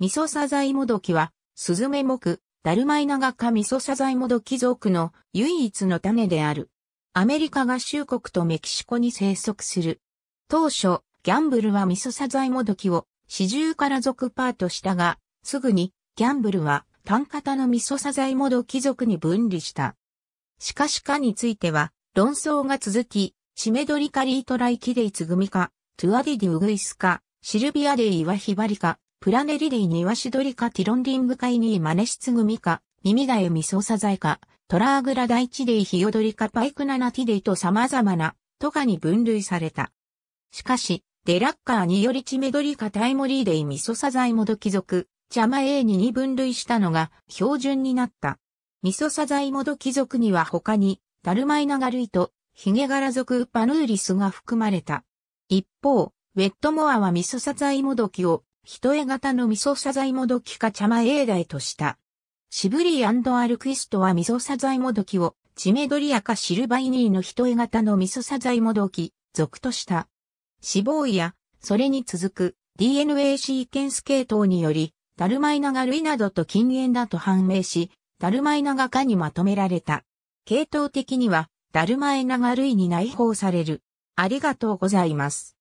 味噌サザイモドキは、スズメ目、ダルマイナガカ味噌サザイモドキ属の唯一の種である。アメリカ合衆国とメキシコに生息する。当初、ギャンブルは味噌サザイモドキを始終から属パートしたが、すぐにギャンブルは単型の味噌サザイモドキ属に分離した。しかしかについては論争が続き、シメドリカリートライキデイツグミか、トゥアディディウグイスか、シルビアデイイワヒバリか、プラネリディニワシドリカティロンディングカイニーマネシツグミカ、ミミガエミソサザイカ、トラーグラダイチディヒヨドリカパイクナナティディと様々な、とかに分類された。しかし、デラッカーによりチメドリカタイモリーデイミソサザイモド貴族、ジャマエーニに分類したのが標準になった。ミソサザイモド貴族には他に、ダルマイナガルイと、ヒゲガラ族パヌーリスが含まれた。一方、ウェットモアはミソサザイモドキを人絵型の味噌サザイもどきか茶前永代とした。シブリーアルクイストは味噌サザイもどきを、チメドリアかシルバイニーの人絵型の味噌サザイもどき、属とした。死亡医や、それに続く DNA シーケンス系統により、ダルマイナル類などと禁煙だと判明し、ダルマイナガ科にまとめられた。系統的には、ダルマイナル類に内包される。ありがとうございます。